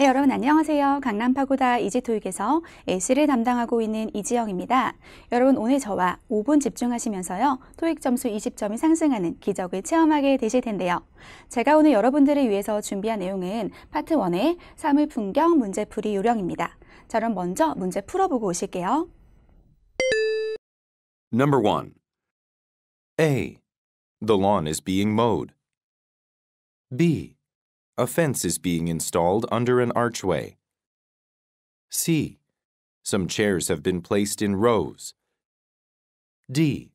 네, 여러분 안녕하세요. 강남파고다 이지토익에서 AC를 담당하고 있는 이지영입니다. 여러분 오늘 저와 5분 집중하시면서요. 토익 점수 20점이 상승하는 기적을 체험하게 되실 텐데요. 제가 오늘 여러분들을 위해서 준비한 내용은 파트 1의 사물 풍경 문제풀이 요령입니다. 자, 그럼 먼저 문제 풀어보고 오실게요. Number 1. A. The lawn is being mowed. B. A fence is being installed under an archway. C. Some chairs have been placed in rows. D.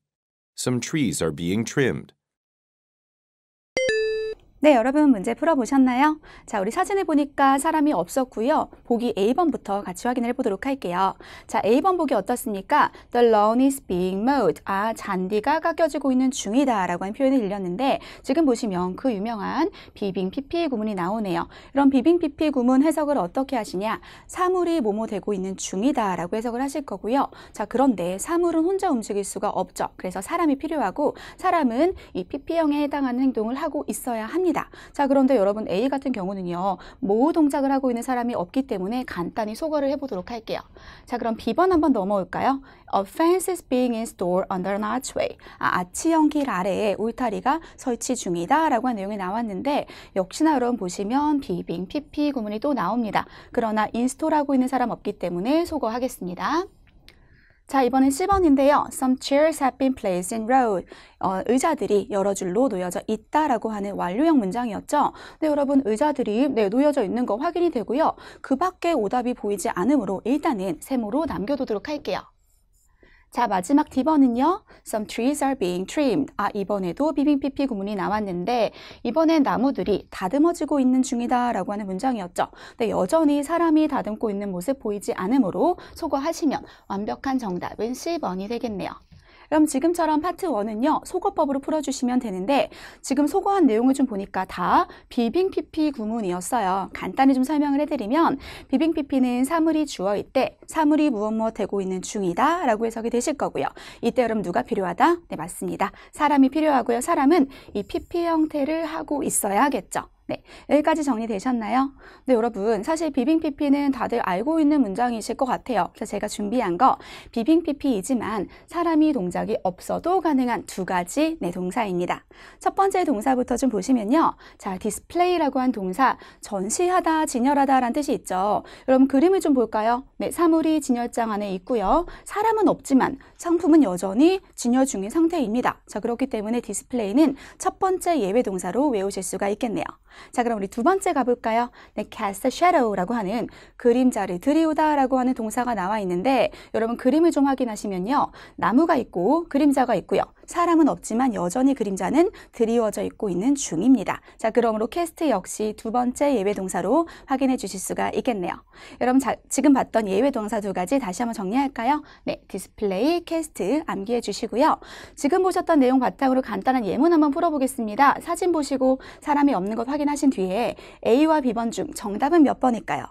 Some trees are being trimmed. 네, 여러분 문제 풀어보셨나요? 자, 우리 사진을 보니까 사람이 없었고요. 보기 A번부터 같이 확인해 을 보도록 할게요. 자, A번 보기 어떻습니까? The lawn is being mowed. 아, 잔디가 깎여지고 있는 중이다 라고 하는 표현이 들렸는데 지금 보시면 그 유명한 비빙 PP 구문이 나오네요. 이런 비빙 PP 구문 해석을 어떻게 하시냐? 사물이 뭐뭐 되고 있는 중이다 라고 해석을 하실 거고요. 자, 그런데 사물은 혼자 움직일 수가 없죠. 그래서 사람이 필요하고 사람은 이 PP형에 해당하는 행동을 하고 있어야 합니다. 합니다. 자 그런데 여러분 A 같은 경우는요. 모우 동작을 하고 있는 사람이 없기 때문에 간단히 소거를 해보도록 할게요. 자 그럼 B번 한번 넘어올까요? A fence is being installed under an archway. 아, 아치 형길 아래에 울타리가 설치 중이다 라고 한 내용이 나왔는데 역시나 여러분 보시면 비빙, PP 구문이 또 나옵니다. 그러나 인스톨하고 있는 사람 없기 때문에 소거하겠습니다. 자, 이번엔 10번인데요. Some chairs have been placed in row. 어, 의자들이 여러 줄로 놓여져 있다라고 하는 완료형 문장이었죠. 네, 여러분 의자들이 네, 놓여져 있는 거 확인이 되고요. 그 밖에 오답이 보이지 않으므로 일단은 세모로 남겨두도록 할게요. 자, 마지막 D번은요. Some trees are being trimmed. 아, 이번에도 비빙PP 구문이 나왔는데 이번엔 나무들이 다듬어지고 있는 중이다 라고 하는 문장이었죠. 근데 여전히 사람이 다듬고 있는 모습 보이지 않으므로 소거하시면 완벽한 정답은 C번이 되겠네요. 그럼 지금처럼 파트 1은요. 소거법으로 풀어주시면 되는데 지금 소거한 내용을 좀 보니까 다 비빙 PP 구문이었어요. 간단히 좀 설명을 해드리면 비빙 PP는 사물이 주어일 때 사물이 무엇 무엇 되고 있는 중이다 라고 해석이 되실 거고요. 이때 여러분 누가 필요하다? 네 맞습니다. 사람이 필요하고요. 사람은 이 PP 형태를 하고 있어야 겠죠 네, 여기까지 정리되셨나요? 네, 여러분 사실 비빙 PP는 다들 알고 있는 문장이실 것 같아요. 그래서 제가 준비한 거 비빙 PP이지만 사람이 동작이 없어도 가능한 두 가지 네, 동사입니다. 첫 번째 동사부터 좀 보시면요. 자, 디스플레이라고 한 동사 전시하다, 진열하다라는 뜻이 있죠. 여러분 그림을 좀 볼까요? 네, 사물이 진열장 안에 있고요. 사람은 없지만 상품은 여전히 진열 중인 상태입니다. 자, 그렇기 때문에 디스플레이는 첫 번째 예외 동사로 외우실 수가 있겠네요. 자, 그럼 우리 두 번째 가볼까요? 네, cast a shadow라고 하는 그림자를 드리우다라고 하는 동사가 나와 있는데 여러분 그림을 좀 확인하시면요. 나무가 있고 그림자가 있고요. 사람은 없지만 여전히 그림자는 드리워져 있고 있는 중입니다. 자, 그러므로 캐스트 역시 두 번째 예외 동사로 확인해 주실 수가 있겠네요. 여러분 자, 지금 봤던 예외 동사 두 가지 다시 한번 정리할까요? 네, 디스플레이, 캐스트 암기해 주시고요. 지금 보셨던 내용 바탕으로 간단한 예문 한번 풀어보겠습니다. 사진 보시고 사람이 없는 것 확인하신 뒤에 A와 B번 중 정답은 몇 번일까요?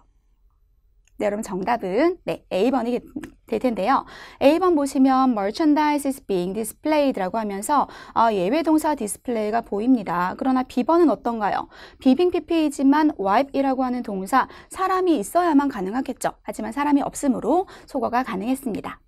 네, 여러분 정답은 네, A번이겠 될 텐데요. A번 보시면 merchandise is being displayed라고 하면서 어, 예외 동사 디스플레이가 보입니다. 그러나 B번은 어떤가요? 비빙 PP이지만 wipe이라고 하는 동사 사람이 있어야만 가능하겠죠. 하지만 사람이 없으므로 소거가 가능했습니다.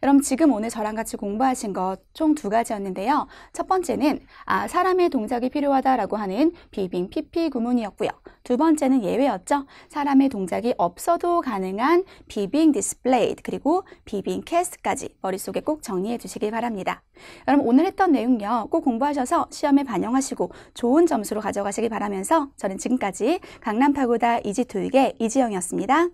그럼 지금 오늘 저랑 같이 공부하신 것 총 두 가지였는데요. 첫 번째는 아, 사람의 동작이 필요하다라고 하는 비빙 PP 구문이었고요. 두 번째는 예외였죠. 사람의 동작이 없어도 가능한 비빙 디스플레이 그리고 비빙 캐스트까지 머릿속에 꼭 정리해 주시길 바랍니다. 여러분 오늘 했던 내용요. 꼭 공부하셔서 시험에 반영하시고 좋은 점수로 가져가시길 바라면서 저는 지금까지 강남파고다 이지투익의 이지영이었습니다.